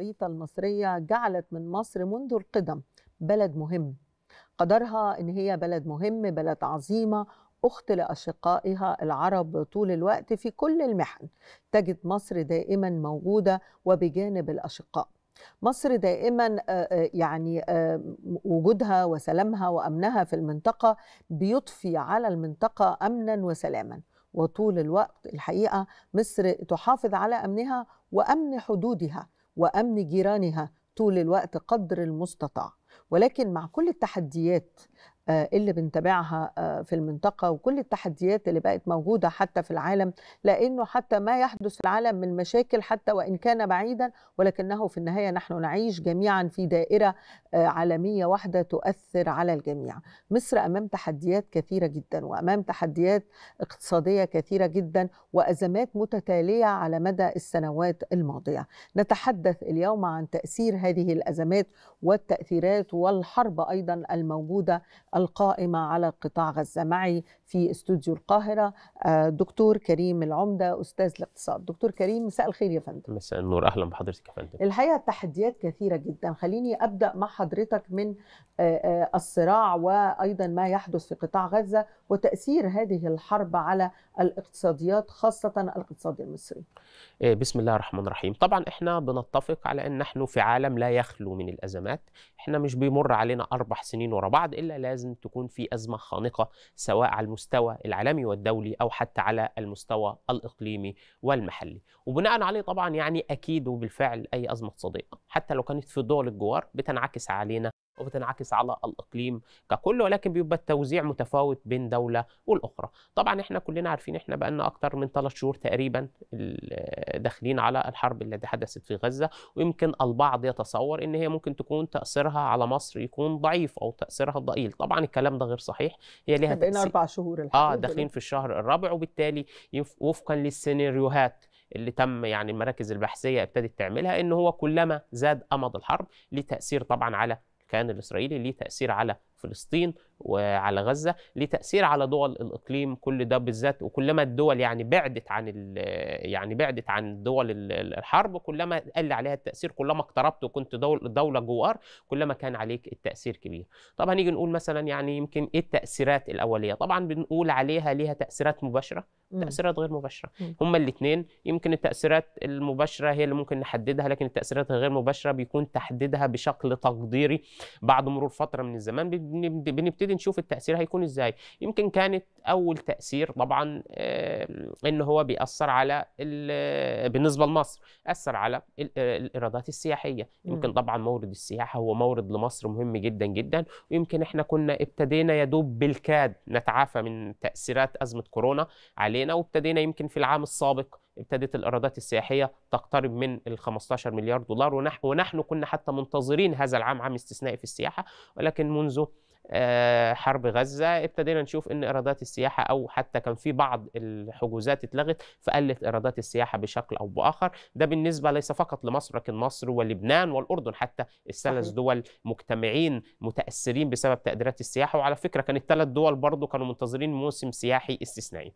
الخريطة المصرية جعلت من مصر منذ القدم بلد مهم قدرها إن هي بلد مهم بلد عظيمة أخت لأشقائها العرب طول الوقت في كل المحن تجد مصر دائما موجودة وبجانب الأشقاء مصر دائما آه، آه، يعني آه، وجودها وسلامها وامنها في المنطقه بيضفي على المنطقه امنا وسلاما وطول الوقت الحقيقه مصر تحافظ على امنها وامن حدودها وامن جيرانها طول الوقت قدر المستطاع ولكن مع كل التحديات آه، اللي بنتابعها آه، في المنطقه وكل التحديات اللي بقت موجوده حتى في العالم لانه حتى ما يحدث في العالم من مشاكل حتى وان كان بعيدا ولكنه في النهايه نحن نعيش جميعا في دائره آه، عالميه واحده تؤثر على الجميع. مصر امام تحديات كثيره جدا وامام تحديات اقتصاديه كثيره جدا وازمات متتاليه على مدى السنوات الماضيه. نتحدث اليوم عن تاثير هذه الازمات والتاثيرات والحرب ايضا الموجوده القائمة على قطاع غزة معي في استوديو القاهرة آه، دكتور كريم العمدة أستاذ الاقتصاد دكتور كريم مساء الخير يا فندم مساء النور أهلا بحضرتك يا فندم الحقيقة تحديات كثيرة جدا خليني أبدأ مع حضرتك من آه، آه، الصراع وأيضا ما يحدث في قطاع غزة وتأثير هذه الحرب على الاقتصاديات خاصة الاقتصاد المصري بسم الله الرحمن الرحيم طبعا احنا بنتفق على ان نحن في عالم لا يخلو من الازمات احنا مش بيمر علينا اربع سنين ورا بعض الا لازم تكون في ازمه خانقه سواء على المستوى العالمي والدولي او حتى على المستوى الاقليمي والمحلي وبناء عليه طبعا يعني اكيد وبالفعل اي ازمه اقتصاديه حتى لو كانت في دول الجوار بتنعكس علينا وبتنعكس على الاقليم ككل ولكن بيبقى التوزيع متفاوت بين دوله والاخرى طبعا احنا كلنا عارفين احنا لنا اكتر من ثلاث شهور تقريبا داخلين على الحرب التي حدثت في غزه ويمكن البعض يتصور ان هي ممكن تكون تاثيرها على مصر يكون ضعيف او تاثيرها ضئيل طبعا الكلام ده غير صحيح هي ليها بقينا اربع شهور اه داخلين في الشهر الرابع وبالتالي وفقا للسيناريوهات اللي تم يعني المراكز البحثيه ابتدت تعملها ان هو كلما زاد امد الحرب لتاثير طبعا على كان الإسرائيلي ليه تأثير على فلسطين وعلى غزة ليه تأثير على دول الإقليم كل ده بالذات وكلما الدول يعني بعدت عن يعني بعدت عن دول الحرب كلما قل عليها التأثير كلما اقتربت وكنت دول دولة جوار كلما كان عليك التأثير كبير طب هنيجي نقول مثلا يعني يمكن إيه التأثيرات الأولية طبعا بنقول عليها ليها تأثيرات مباشرة تأثيرات غير مباشرة هما الاثنين يمكن التأثيرات المباشرة هي اللي ممكن نحددها لكن التأثيرات الغير مباشرة بيكون تحديدها بشكل تقديري بعد مرور فترة من الزمان بنبتدي نشوف التاثير هيكون ازاي يمكن كانت اول تاثير طبعا ان هو بيأثر على بالنسبه لمصر اثر على الايرادات السياحيه يمكن طبعا مورد السياحه هو مورد لمصر مهم جدا جدا ويمكن احنا كنا ابتدينا يدوب بالكاد نتعافى من تاثيرات ازمه كورونا علينا وابتدينا يمكن في العام السابق ابتدت الإيرادات السياحية تقترب من ال 15 مليار دولار ونح ونحن كنا حتى منتظرين هذا العام عام استثنائي في السياحة ولكن منذ آه، حرب غزة ابتدينا نشوف أن إيرادات السياحة أو حتى كان في بعض الحجوزات اتلغت فقلت إيرادات السياحة بشكل أو بآخر ده بالنسبة ليس فقط لمصر لكن مصر ولبنان والأردن حتى الثلاث دول مجتمعين متأثرين بسبب تقديرات السياحة وعلى فكرة كان الثلاث دول برضو كانوا منتظرين موسم سياحي استثنائي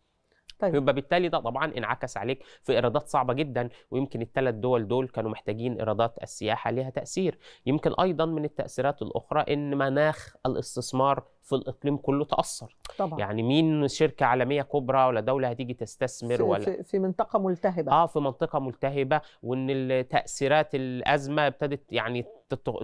طيب. يبقى بالتالي ده طبعا انعكس عليك في ايرادات صعبه جدا ويمكن الثلاث دول دول كانوا محتاجين ايرادات السياحه ليها تاثير يمكن ايضا من التاثيرات الاخرى ان مناخ الاستثمار في الاقليم كله تاثر طبعا يعني مين شركه عالميه كبرى ولا دوله هتيجي تستثمر في ولا في منطقه ملتهبه اه في منطقه ملتهبه وان تاثيرات الازمه ابتدت يعني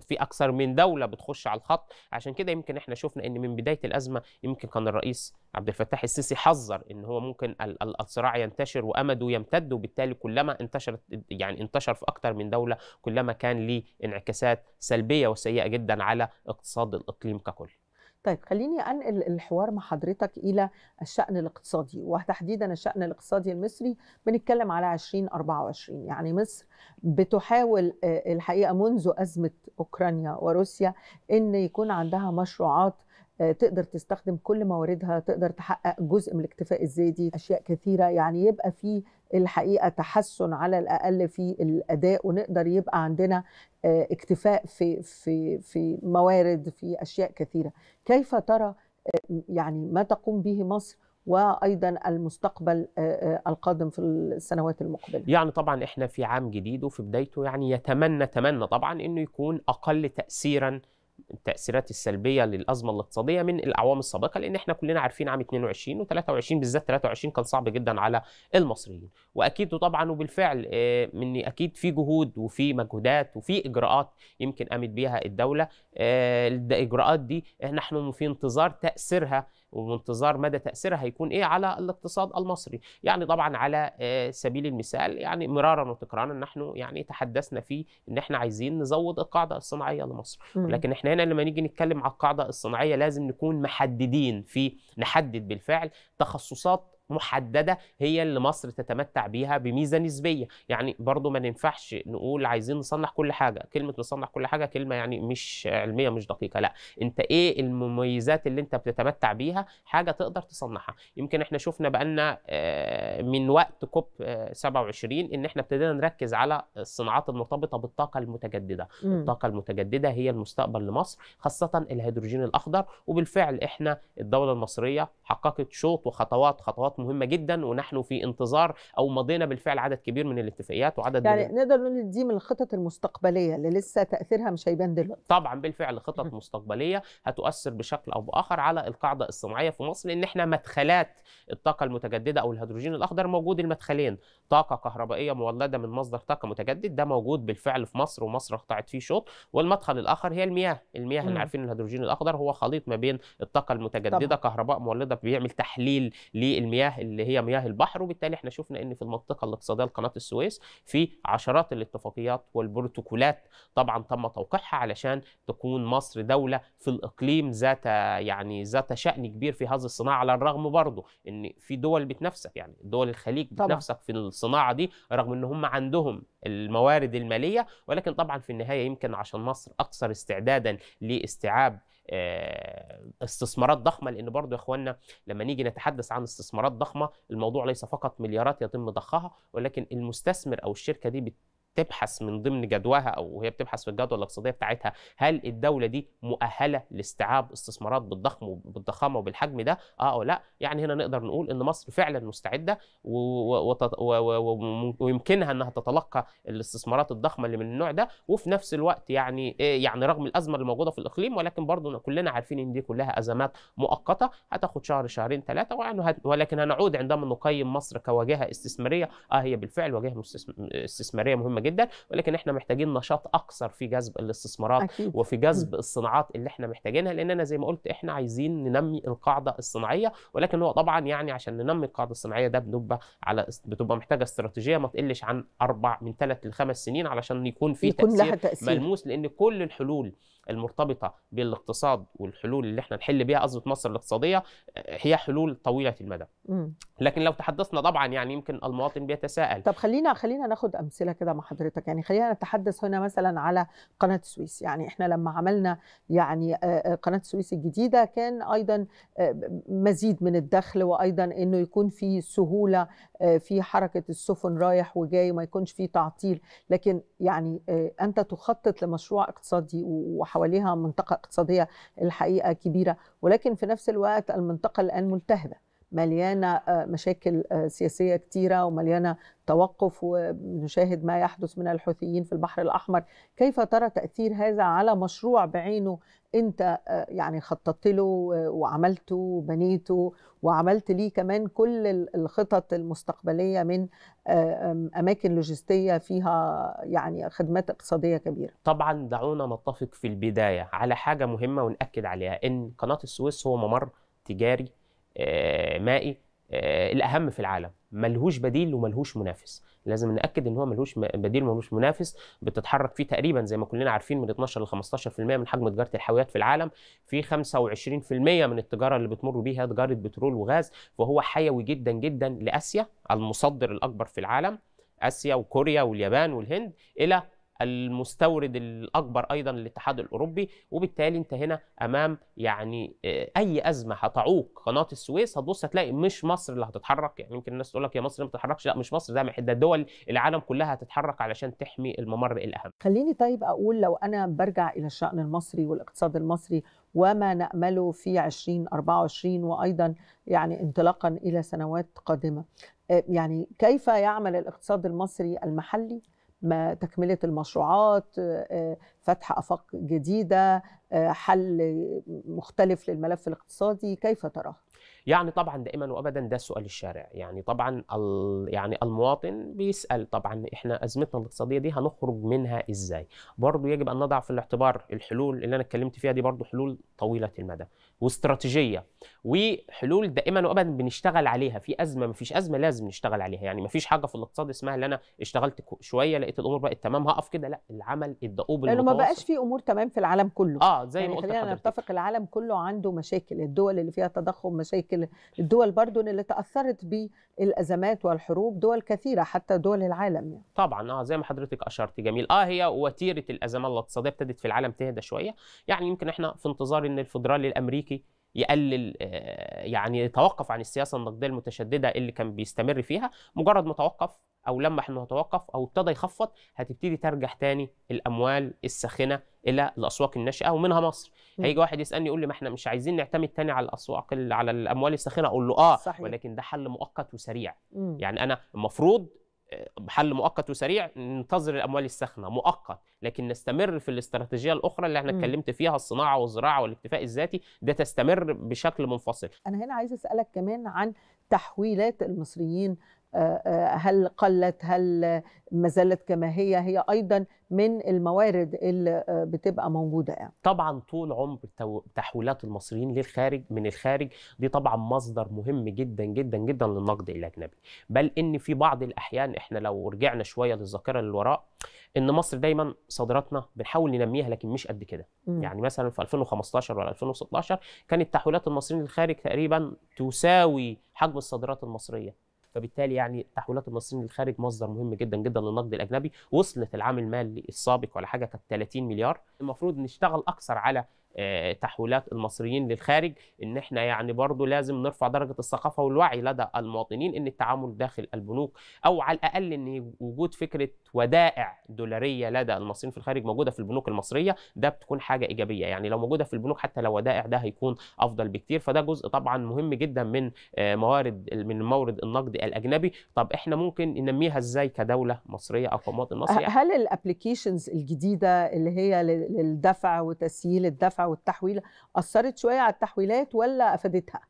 في اكثر من دوله بتخش على الخط عشان كده يمكن احنا شفنا ان من بدايه الازمه يمكن كان الرئيس عبد الفتاح السيسي حذر ان هو ممكن الصراع ينتشر وامده يمتد وبالتالي كلما انتشرت يعني انتشر في اكثر من دوله كلما كان ليه انعكاسات سلبيه وسيئه جدا على اقتصاد الاقليم ككل طيب خليني انقل الحوار مع حضرتك الى الشان الاقتصادي وتحديدا الشان الاقتصادي المصري بنتكلم على 2024 يعني مصر بتحاول آه، الحقيقه منذ ازمه اوكرانيا وروسيا ان يكون عندها مشروعات آه، تقدر تستخدم كل مواردها تقدر تحقق جزء من الاكتفاء الذاتي اشياء كثيره يعني يبقى في الحقيقه تحسن على الاقل في الاداء ونقدر يبقى عندنا آه، اكتفاء في في في موارد في اشياء كثيره كيف ترى آه، يعني ما تقوم به مصر وايضا المستقبل القادم في السنوات المقبله. يعني طبعا احنا في عام جديد وفي بدايته يعني يتمنى تمنى طبعا انه يكون اقل تاثيرا التاثيرات السلبيه للازمه الاقتصاديه من الاعوام السابقه لان احنا كلنا عارفين عام 22 و23 بالذات 23 كان صعب جدا على المصريين واكيد طبعا وبالفعل آه، من اكيد في جهود وفي مجهودات وفي اجراءات يمكن قامت بيها الدوله آه، الاجراءات دي آه، نحن في انتظار تاثيرها وبانتظار مدى تاثيرها هيكون ايه على الاقتصاد المصري يعني طبعا على آه، سبيل المثال يعني مرارا وتكرارا نحن يعني تحدثنا في ان احنا عايزين نزود القاعده الصناعيه لمصر لكن احنا هنا لما نيجي نتكلم على القاعده الصناعيه لازم نكون محددين في نحدد بالفعل تخصصات محدده هي اللي مصر تتمتع بيها بميزه نسبيه يعني برضو ما ننفعش نقول عايزين نصنح كل حاجه كلمه نصنح كل حاجه كلمه يعني مش علميه مش دقيقه لا انت ايه المميزات اللي انت بتتمتع بيها حاجه تقدر تصنعها يمكن احنا شفنا بقالنا آه، من وقت كوب 27 آه، ان احنا ابتدينا نركز على الصناعات المرتبطه بالطاقه المتجدده م. الطاقه المتجدده هي المستقبل لمصر خاصه الهيدروجين الاخضر وبالفعل احنا الدوله المصريه حققت شوط وخطوات خطوات مهمه جدا ونحن في انتظار او مضينا بالفعل عدد كبير من الاتفاقيات وعدد يعني من... نقدر نقول دي من الخطط المستقبليه اللي لسه تاثيرها مش هيبان دلوقتي طبعا بالفعل خطط مستقبليه هتؤثر بشكل او باخر على القاعده الصناعيه في مصر لان احنا مدخلات الطاقه المتجدده او الهيدروجين الاخضر موجود المدخلين طاقه كهربائيه مولده من مصدر طاقه متجدد ده موجود بالفعل في مصر ومصر قطعت فيه شوط والمدخل الاخر هي المياه المياه احنا عارفين الهيدروجين الاخضر هو خليط ما بين الطاقه المتجدده طبعا. كهرباء مولده بيعمل تحليل للمياه المياه اللي هي مياه البحر وبالتالي احنا شفنا ان في المنطقه الاقتصاديه لقناه السويس في عشرات الاتفاقيات والبروتوكولات طبعا تم توقيعها علشان تكون مصر دوله في الاقليم ذات يعني ذات شان كبير في هذه الصناعه على الرغم برضه ان في دول بتنافسك يعني دول الخليج بتنافسك في الصناعه دي رغم ان هم عندهم الموارد الماليه ولكن طبعا في النهايه يمكن عشان مصر اكثر استعدادا لاستيعاب آه، استثمارات ضخمه لان برضو يا أخوانا لما نيجي نتحدث عن استثمارات ضخمه الموضوع ليس فقط مليارات يتم ضخها ولكن المستثمر او الشركه دي تبحث من ضمن جدواها او هي بتبحث في الجدوى الاقتصاديه بتاعتها هل الدوله دي مؤهله لاستيعاب استثمارات بالضخم وبالضخامه وبالحجم ده اه او لا يعني هنا نقدر نقول ان مصر فعلا مستعده ويمكنها انها تتلقى الاستثمارات الضخمه اللي من النوع ده وفي نفس الوقت يعني إيه، يعني رغم الازمه اللي موجوده في الاقليم ولكن برضه كلنا عارفين ان دي كلها ازمات مؤقته هتاخد شهر شهرين ثلاثه ولكن هنعود عندما نقيم مصر كواجهه استثماريه اه هي بالفعل واجهه استثماريه مهمه مهمه جدا ولكن احنا محتاجين نشاط اكثر في جذب الاستثمارات أكيد. وفي جذب الصناعات اللي احنا محتاجينها لاننا زي ما قلت احنا عايزين ننمي القاعده الصناعيه ولكن هو طبعا يعني عشان ننمي القاعده الصناعيه ده بنبقى على بتبقى محتاجه استراتيجيه ما تقلش عن اربع من ثلاث لخمس سنين علشان يكون في يكون تأثير, تأثير ملموس لان كل الحلول المرتبطه بالاقتصاد والحلول اللي احنا نحل بيها ازمه مصر الاقتصاديه آه، هي حلول طويله المدى. لكن لو تحدثنا طبعا يعني يمكن المواطن بيتساءل. طب خلينا خلينا ناخد امثله كده مع حضرتك يعني خلينا نتحدث هنا مثلا على قناه السويس يعني احنا لما عملنا يعني آه، آه، قناه السويس الجديده كان ايضا مزيد من الدخل وايضا انه يكون في سهوله في حركه السفن رايح وجاي وما يكونش في تعطيل لكن يعني انت تخطط لمشروع اقتصادي وحو حواليها منطقه اقتصاديه الحقيقه كبيره ولكن في نفس الوقت المنطقه الان ملتهبه مليانه آه، مشاكل آه، سياسيه كتيره ومليانه التوقف ونشاهد ما يحدث من الحوثيين في البحر الأحمر كيف ترى تأثير هذا على مشروع بعينه أنت آه، يعني خططت له وعملته وبنيته وعملت ليه كمان كل الخطط المستقبلية من آه، أماكن لوجستية فيها يعني خدمات اقتصادية كبيرة طبعا دعونا نتفق في البداية على حاجة مهمة ونأكد عليها أن قناة السويس هو ممر تجاري آه، مائي الأهم في العالم ملهوش بديل وملهوش منافس لازم ناكد ان هو ملهوش بديل وملهوش منافس بتتحرك فيه تقريبا زي ما كلنا عارفين من 12 ل 15% من حجم تجاره الحاويات في العالم في 25% من التجاره اللي بتمر بيها تجاره بترول وغاز فهو حيوي جدا جدا لاسيا المصدر الاكبر في العالم اسيا وكوريا واليابان والهند الى المستورد الاكبر ايضا للاتحاد الاوروبي وبالتالي انت هنا امام يعني آه، اي ازمه هتعوق قناه السويس هتبص هتلاقي مش مصر اللي هتتحرك يعني يمكن الناس تقول لك يا مصر ما بتتحركش لا مش مصر ده ده دول العالم كلها هتتحرك علشان تحمي الممر الاهم خليني طيب اقول لو انا برجع الى الشان المصري والاقتصاد المصري وما نأمله في 2024 وأيضا يعني انطلاقا إلى سنوات قادمة آه، يعني كيف يعمل الاقتصاد المصري المحلي ما تكملة المشروعات آه، آه، فتح أفاق جديدة آه، حل مختلف للملف الاقتصادي كيف تراه؟ يعني طبعا دائما وابدا ده سؤال الشارع يعني طبعا يعني المواطن بيسال طبعا احنا ازمتنا الاقتصاديه دي هنخرج منها ازاي برضو يجب ان نضع في الاعتبار الحلول اللي انا اتكلمت فيها دي برضو حلول طويله المدى واستراتيجيه وحلول دائما وابدا بنشتغل عليها في ازمه مفيش ازمه لازم نشتغل عليها يعني مفيش حاجه في الاقتصاد اسمها اللي انا اشتغلت شويه لقيت الامور بقت تمام هقف كده لا العمل الدؤوب لانه ما بقاش في امور تمام في العالم كله اه زي يعني ما قلت خلينا نتفق العالم كله عنده مشاكل الدول اللي فيها تضخم مشاكل ذلك الدول برضو اللي تأثرت بالأزمات والحروب دول كثيرة حتى دول العالم يعني. طبعا اه زي ما حضرتك أشرت جميل اه هي وتيرة الأزمات الاقتصادية ابتدت في العالم تهدى شوية يعني يمكن احنا في انتظار ان الفدرالي الأمريكي يقلل آه، يعني يتوقف عن السياسه النقديه المتشدده اللي كان بيستمر فيها مجرد ما توقف او لمح انه هتوقف او ابتدى يخفض هتبتدي ترجع تاني الاموال الساخنه الى الاسواق الناشئه ومنها مصر هيجي واحد يسالني يقول لي ما احنا مش عايزين نعتمد تاني على الاسواق على الاموال الساخنه اقول له اه صحيح. ولكن ده حل مؤقت وسريع مم. يعني انا المفروض آه، حل مؤقت وسريع ننتظر الاموال الساخنه مؤقت لكن نستمر في الاستراتيجيه الاخرى اللي احنا اتكلمت فيها الصناعه والزراعه والاكتفاء الذاتي ده تستمر بشكل منفصل. انا هنا عايز اسالك كمان عن تحويلات المصريين هل قلت هل ما زالت كما هي هي ايضا من الموارد اللي آه، بتبقى موجوده يعني. طبعا طول عمر تحويلات المصريين للخارج من الخارج دي طبعا مصدر مهم جدا جدا جدا للنقد الاجنبي بل ان في بعض الاحيان احنا لو رجعنا شويه للذاكره للوراء ان مصر دايما صادراتنا بنحاول ننميها لكن مش قد كده م. يعني مثلا في 2015 ولا 2016 كانت تحويلات المصريين للخارج تقريبا تساوي حجم الصادرات المصريه فبالتالي يعني تحويلات المصريين للخارج مصدر مهم جدا جدا للنقد الاجنبي وصلت العام المالي السابق ولا حاجه كانت 30 مليار المفروض نشتغل اكثر على آه، تحويلات المصريين للخارج ان احنا يعني برضو لازم نرفع درجه الثقافه والوعي لدى المواطنين ان التعامل داخل البنوك او على الاقل ان وجود فكره ودائع دولاريه لدى المصريين في الخارج موجوده في البنوك المصريه ده بتكون حاجه ايجابيه يعني لو موجوده في البنوك حتى لو ودائع ده هيكون افضل بكتير فده جزء طبعا مهم جدا من آه، موارد من مورد النقد الاجنبي طب احنا ممكن ننميها ازاي كدوله مصريه او كمواطن مصري أه، هل الابلكيشنز الجديده اللي هي للدفع وتسهيل الدفع والتحويله والتحويل اثرت شويه على التحويلات ولا افادتها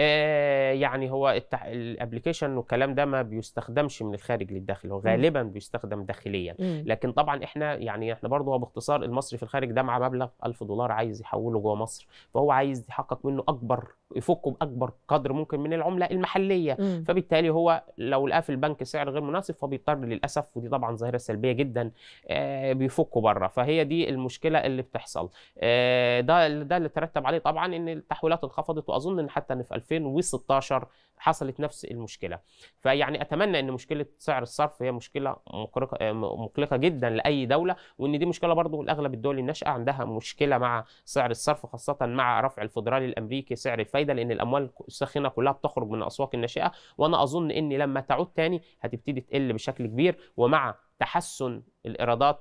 آه يعني هو التح... الابلكيشن والكلام ده ما بيستخدمش من الخارج للداخل هو غالبا بيستخدم داخليا مم. لكن طبعا احنا يعني احنا برضه هو باختصار المصري في الخارج ده مع مبلغ 1000 دولار عايز يحوله جوه مصر فهو عايز يحقق منه اكبر يفكوا باكبر قدر ممكن من العمله المحليه مم. فبالتالي هو لو لقى في البنك سعر غير مناسب فبيضطر للاسف ودي طبعا ظاهره سلبيه جدا آه، بيفكوا بره فهي دي المشكله اللي بتحصل آه، ده ده اللي ترتب عليه طبعا ان التحويلات انخفضت واظن ان حتى ان في 2016 حصلت نفس المشكله فيعني اتمنى ان مشكله سعر الصرف هي مشكله مقلقه آه، مقلقه جدا لاي دوله وان دي مشكله برضو الاغلب الدول الناشئه عندها مشكله مع سعر الصرف خاصه مع رفع الفدرالي الامريكي سعر الفايده لان الاموال الساخنه كلها بتخرج من الاسواق الناشئه وانا اظن ان لما تعود تاني هتبتدي تقل بشكل كبير ومع تحسن الايرادات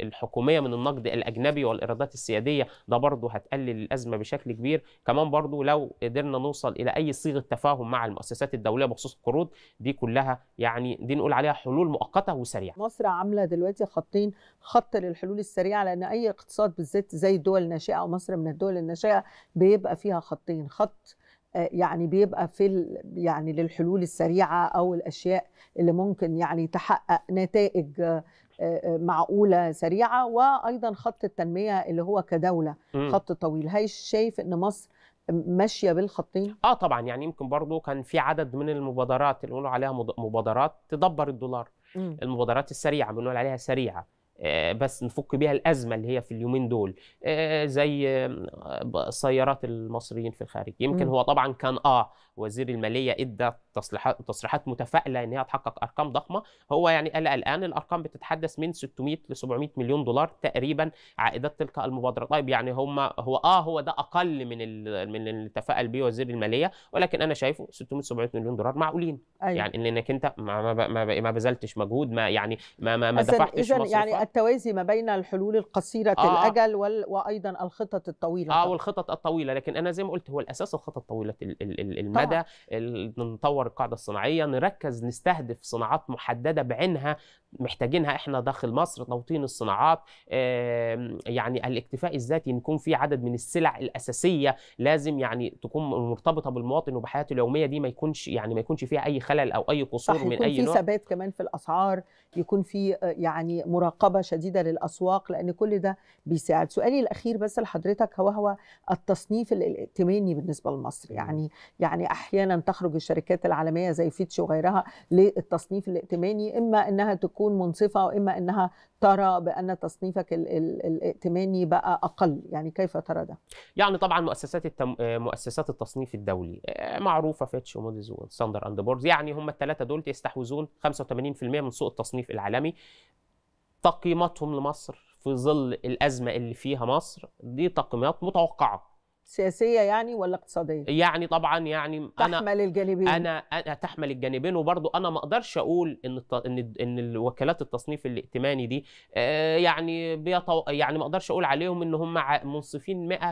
الحكوميه من النقد الاجنبي والايرادات السياديه ده برضه هتقلل الازمه بشكل كبير كمان برضه لو قدرنا نوصل الى اي صيغه تفاهم مع المؤسسات الدوليه بخصوص القروض دي كلها يعني دي نقول عليها حلول مؤقته وسريعه مصر عامله دلوقتي خطين خط للحلول السريعه لان اي اقتصاد بالذات زي الدول الناشئه ومصر من الدول الناشئه بيبقى فيها خطين خط آه، يعني بيبقى في يعني للحلول السريعه او الاشياء اللي ممكن يعني تحقق نتائج آه، آه، معقوله سريعه وايضا خط التنميه اللي هو كدوله خط طويل هاي شايف ان مصر ماشيه بالخطين اه طبعا يعني يمكن برضو كان في عدد من المبادرات اللي بنقول عليها مبادرات تدبر الدولار المبادرات السريعه بنقول عليها سريعه آه، بس نفك بيها الازمه اللي هي في اليومين دول آه، زي آه، سيارات المصريين في الخارج يمكن هو طبعا كان اه وزير الماليه ادى تصريحات تصريحات متفائله ان هي هتحقق ارقام ضخمه هو يعني قال الان الارقام بتتحدث من 600 ل 700 مليون دولار تقريبا عائدات تلك المبادره طيب يعني هم هو اه هو ده اقل من من اللي تفائل به وزير الماليه ولكن انا شايفه 600 700 مليون دولار معقولين أيوة. يعني انك انت ما ما ما, ما بذلتش مجهود ما يعني ما ما, ما دفعتش اذا يعني التوازي ما بين الحلول القصيره آه. الاجل وال... وايضا الخطط الطويله اه والخطط الطويله لكن انا زي ما قلت هو الاساس الخطط طويله المدى نطور نطور القاعده الصناعيه نركز نستهدف صناعات محدده بعينها محتاجينها احنا داخل مصر توطين الصناعات يعني الاكتفاء الذاتي نكون في عدد من السلع الاساسيه لازم يعني تكون مرتبطه بالمواطن وبحياته اليوميه دي ما يكونش يعني ما يكونش فيها اي خلل او اي قصور من اي نوع يكون في ثبات كمان في الاسعار يكون في آه، يعني مراقبه شديده للاسواق لان كل ده بيساعد سؤالي الاخير بس لحضرتك هو هو التصنيف الائتماني بالنسبه لمصر يعني يعني احيانا تخرج الشركات العالميه زي فيتش وغيرها للتصنيف الائتماني اما انها تكون منصفه واما انها ترى بان تصنيفك الائتماني بقى اقل يعني كيف ترى ده يعني طبعا مؤسسات التم... مؤسسات التصنيف الدولي آه، معروفه فيتش وموديز وساندر اند بورز يعني هم الثلاثه دول يستحوذون 85% من سوق التصنيف العالمي تقييماتهم لمصر في ظل الازمه اللي فيها مصر دي تقييمات متوقعه سياسيه يعني ولا اقتصاديه يعني طبعا يعني تحمل انا الجانبين انا تحمل الجانبين وبرده انا ما اقدرش اقول ان ان ان وكالات التصنيف الائتماني دي آه، يعني بيطو يعني ما اقدرش اقول عليهم ان هم منصفين 100%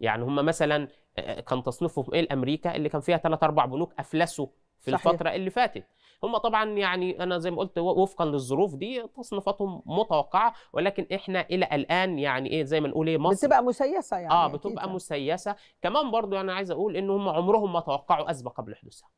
يعني هم مثلا آه، آه، كان تصنيفهم ايه الامريكا اللي كان فيها ثلاث اربع بنوك افلسوا في صحيح. الفتره اللي فاتت هم طبعا يعني انا زي ما قلت وفقا للظروف دي تصنيفاتهم متوقعه ولكن احنا الى الان يعني ايه زي ما نقول ايه مصر بتبقى مسيسه يعني اه بتبقى أكيد. مسيسه كمان برضو انا عايز اقول ان هم عمرهم ما توقعوا ازمه قبل حدوثها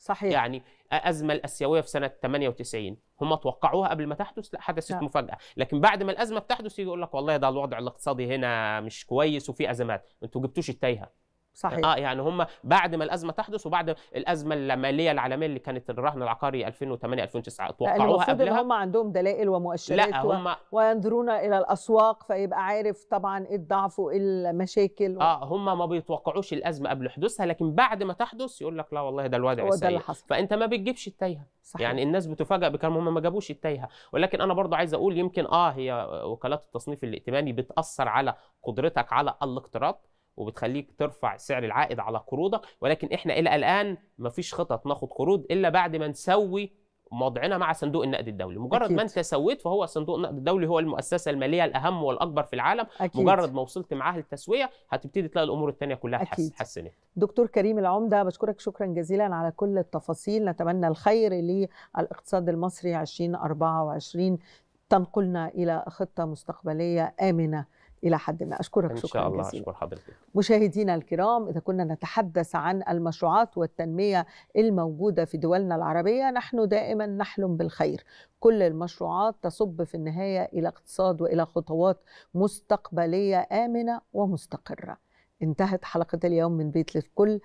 صحيح يعني أزمة الاسيويه في سنه 98 هم توقعوها قبل ما تحدث لا حدثت لا. نعم. مفاجاه لكن بعد ما الازمه بتحدث يجي يقول لك والله ده الوضع الاقتصادي هنا مش كويس وفي ازمات انتوا جبتوش التايهه صحيح اه يعني هم بعد ما الازمه تحدث وبعد الازمه الماليه العالميه اللي كانت الرهن العقاري 2008 2009 توقعوها قبلها يعني هم عندهم دلائل ومؤشرات لا هم و... وينظرون الى الاسواق فيبقى عارف طبعا ايه الضعف وايه المشاكل و... اه هم ما بيتوقعوش الازمه قبل حدوثها لكن بعد ما تحدث يقول لك لا والله ده الوضع سيء فانت ما بتجيبش التايهه صحيح. يعني الناس بتفاجئ بكلام هم ما جابوش التايهه ولكن انا برضو عايز اقول يمكن اه هي وكالات التصنيف الائتماني بتاثر على قدرتك على الاقتراض وبتخليك ترفع سعر العائد على قروضك ولكن احنا الى الان مفيش خطط ناخد قروض الا بعد ما نسوي موضعنا مع صندوق النقد الدولي مجرد أكيد. ما انت سويت فهو صندوق النقد الدولي هو المؤسسه الماليه الاهم والاكبر في العالم أكيد. مجرد ما وصلت معاه للتسويه هتبتدي تلاقي الامور الثانيه كلها اتحسنت دكتور كريم العمده بشكرك شكرا جزيلا على كل التفاصيل نتمنى الخير للاقتصاد المصري 2024 تنقلنا الى خطه مستقبليه امنه الى حد ما اشكرك إن شاء شكرا الله جزيلا أشكر حضرتك مشاهدينا الكرام اذا كنا نتحدث عن المشروعات والتنميه الموجوده في دولنا العربيه نحن دائما نحلم بالخير كل المشروعات تصب في النهايه الى اقتصاد والى خطوات مستقبليه امنه ومستقره انتهت حلقه اليوم من بيت للكل